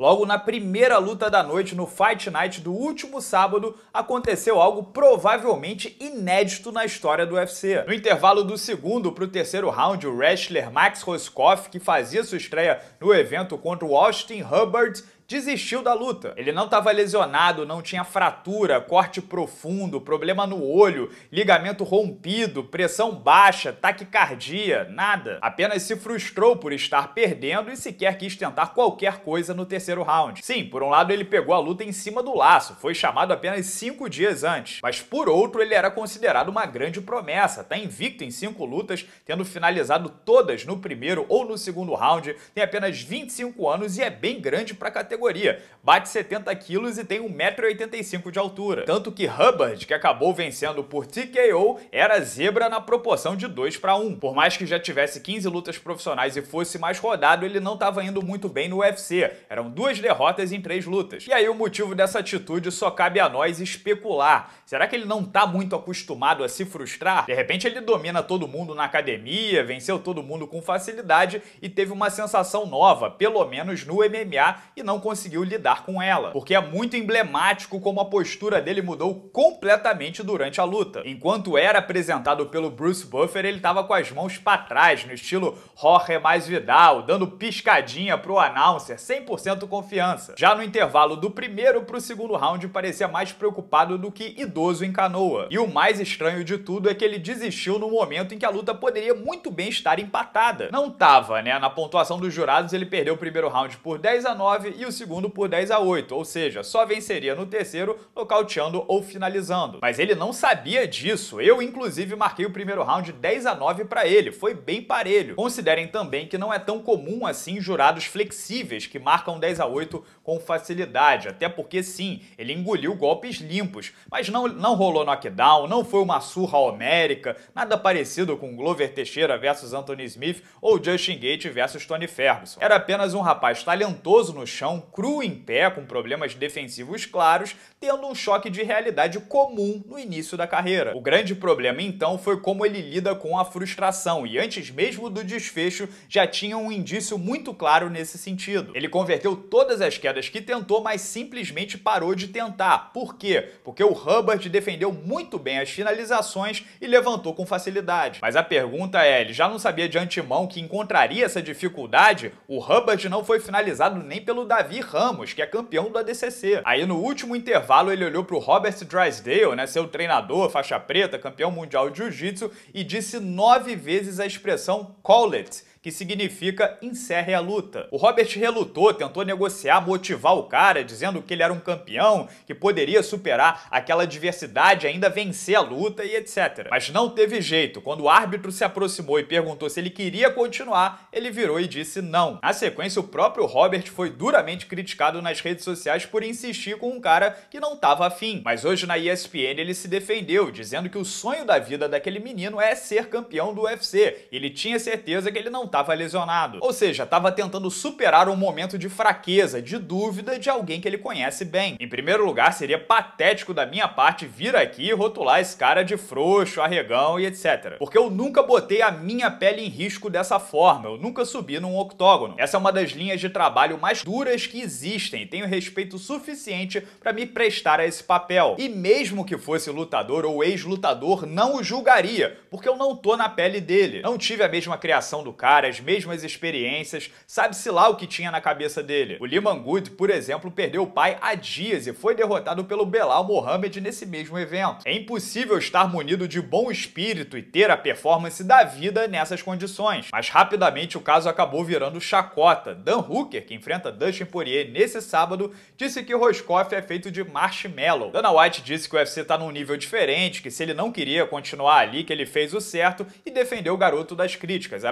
Logo na primeira luta da noite, no Fight Night do último sábado, aconteceu algo provavelmente inédito na história do UFC. No intervalo do segundo para o terceiro round, o wrestler Max Roscoff, que fazia sua estreia no evento contra o Austin Hubbard, desistiu da luta. Ele não estava lesionado, não tinha fratura, corte profundo, problema no olho, ligamento rompido, pressão baixa, taquicardia, nada. Apenas se frustrou por estar perdendo e sequer quis tentar qualquer coisa no terceiro round. Sim, por um lado ele pegou a luta em cima do laço, foi chamado apenas cinco dias antes, mas por outro ele era considerado uma grande promessa, Está invicto em cinco lutas, tendo finalizado todas no primeiro ou no segundo round, tem apenas 25 anos e é bem grande para a categoria categoria, bate 70 quilos e tem 1,85m de altura. Tanto que Hubbard, que acabou vencendo por TKO, era zebra na proporção de 2 para 1. Por mais que já tivesse 15 lutas profissionais e fosse mais rodado, ele não estava indo muito bem no UFC. Eram duas derrotas em três lutas. E aí o motivo dessa atitude só cabe a nós especular. Será que ele não está muito acostumado a se frustrar? De repente ele domina todo mundo na academia, venceu todo mundo com facilidade e teve uma sensação nova, pelo menos no MMA, e não conseguiu conseguiu lidar com ela, porque é muito emblemático como a postura dele mudou completamente durante a luta. Enquanto era apresentado pelo Bruce Buffer, ele estava com as mãos para trás, no estilo Jorge mais Vidal, dando piscadinha pro announcer, 100% confiança. Já no intervalo do primeiro pro segundo round, parecia mais preocupado do que idoso em canoa. E o mais estranho de tudo é que ele desistiu no momento em que a luta poderia muito bem estar empatada. Não tava, né? Na pontuação dos jurados, ele perdeu o primeiro round por 10 a 9 e o o segundo por 10 a 8, ou seja, só venceria no terceiro nocauteando ou finalizando. Mas ele não sabia disso. Eu, inclusive, marquei o primeiro round 10 a 9 para ele. Foi bem parelho. Considerem também que não é tão comum assim jurados flexíveis que marcam 10 a 8 com facilidade, até porque sim, ele engoliu golpes limpos, mas não, não rolou knockdown, não foi uma surra homérica, nada parecido com Glover Teixeira versus Anthony Smith ou Justin Gate versus Tony Ferguson. Era apenas um rapaz talentoso no chão, cru em pé, com problemas defensivos claros, tendo um choque de realidade comum no início da carreira. O grande problema então foi como ele lida com a frustração, e antes mesmo do desfecho já tinha um indício muito claro nesse sentido. Ele converteu todas as quedas que tentou, mas simplesmente parou de tentar. Por quê? Porque o Hubbard defendeu muito bem as finalizações e levantou com facilidade. Mas a pergunta é, ele já não sabia de antemão que encontraria essa dificuldade? O Hubbard não foi finalizado nem pelo Davi Davi Ramos, que é campeão do ADCC. Aí no último intervalo ele olhou pro Robert Drysdale, né, seu treinador, faixa preta, campeão mundial de jiu-jitsu, e disse nove vezes a expressão call it, que significa encerre a luta. O Robert relutou, tentou negociar, motivar o cara, dizendo que ele era um campeão, que poderia superar aquela adversidade, ainda vencer a luta e etc. Mas não teve jeito. Quando o árbitro se aproximou e perguntou se ele queria continuar, ele virou e disse não. Na sequência, o próprio Robert foi duramente duramente criticado nas redes sociais por insistir com um cara que não estava afim. Mas hoje na ESPN ele se defendeu, dizendo que o sonho da vida daquele menino é ser campeão do UFC. Ele tinha certeza que ele não estava lesionado. Ou seja, estava tentando superar um momento de fraqueza, de dúvida de alguém que ele conhece bem. Em primeiro lugar, seria patético da minha parte vir aqui e rotular esse cara de frouxo, arregão e etc. Porque eu nunca botei a minha pele em risco dessa forma, eu nunca subi num octógono. Essa é uma das linhas de trabalho mais duras que existem e tenho respeito suficiente para me prestar a esse papel. E mesmo que fosse lutador ou ex-lutador, não o julgaria, porque eu não tô na pele dele. Não tive a mesma criação do cara, as mesmas experiências, sabe-se lá o que tinha na cabeça dele. O Liman Good, por exemplo, perdeu o pai há dias e foi derrotado pelo Belal Mohamed nesse mesmo evento. É impossível estar munido de bom espírito e ter a performance da vida nessas condições. Mas rapidamente o caso acabou virando chacota. Dan Hooker, que enfrenta Dustin por Poirier nesse sábado, disse que Roscoff é feito de marshmallow. Dana White disse que o UFC tá num nível diferente, que se ele não queria continuar ali, que ele fez o certo e defendeu o garoto das críticas,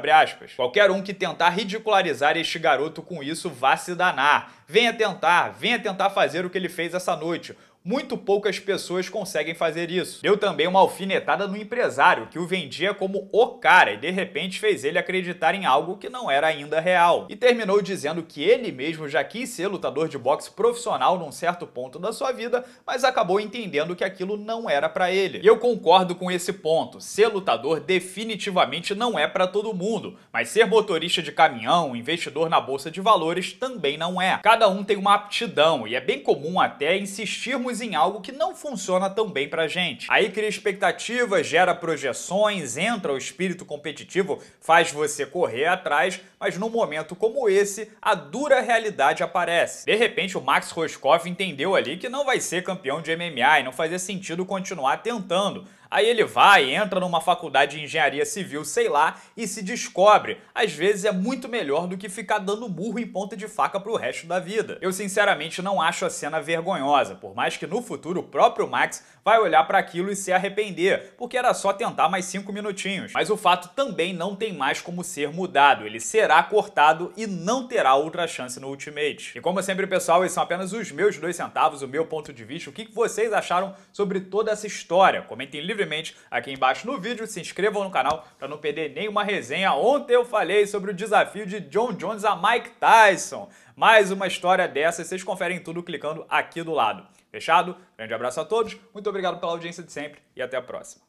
Qualquer um que tentar ridicularizar este garoto com isso vá se danar. Venha tentar, venha tentar fazer o que ele fez essa noite muito poucas pessoas conseguem fazer isso. Deu também uma alfinetada no empresário, que o vendia como o cara e de repente fez ele acreditar em algo que não era ainda real. E terminou dizendo que ele mesmo já quis ser lutador de boxe profissional num certo ponto da sua vida, mas acabou entendendo que aquilo não era para ele. E eu concordo com esse ponto. Ser lutador definitivamente não é para todo mundo, mas ser motorista de caminhão, investidor na bolsa de valores também não é. Cada um tem uma aptidão e é bem comum até insistirmos em algo que não funciona tão bem pra gente. Aí cria expectativas, gera projeções, entra o espírito competitivo, faz você correr atrás, mas num momento como esse, a dura realidade aparece. De repente, o Max Roscoff entendeu ali que não vai ser campeão de MMA e não fazia sentido continuar tentando. Aí ele vai, entra numa faculdade de engenharia civil, sei lá, e se descobre. Às vezes é muito melhor do que ficar dando burro em ponta de faca pro resto da vida. Eu sinceramente não acho a cena vergonhosa, por mais que no futuro o próprio Max vai olhar para aquilo e se arrepender, porque era só tentar mais 5 minutinhos. Mas o fato também não tem mais como ser mudado, ele será cortado e não terá outra chance no Ultimate. E como sempre, pessoal, esses são apenas os meus dois centavos, o meu ponto de vista, o que vocês acharam sobre toda essa história. Comentem livremente aqui embaixo no vídeo. Se inscrevam no canal para não perder nenhuma resenha. Ontem eu falei sobre o desafio de John Jones a Mike Tyson. Mais uma história dessa vocês conferem tudo clicando aqui do lado. Fechado? Grande abraço a todos, muito obrigado pela audiência de sempre e até a próxima.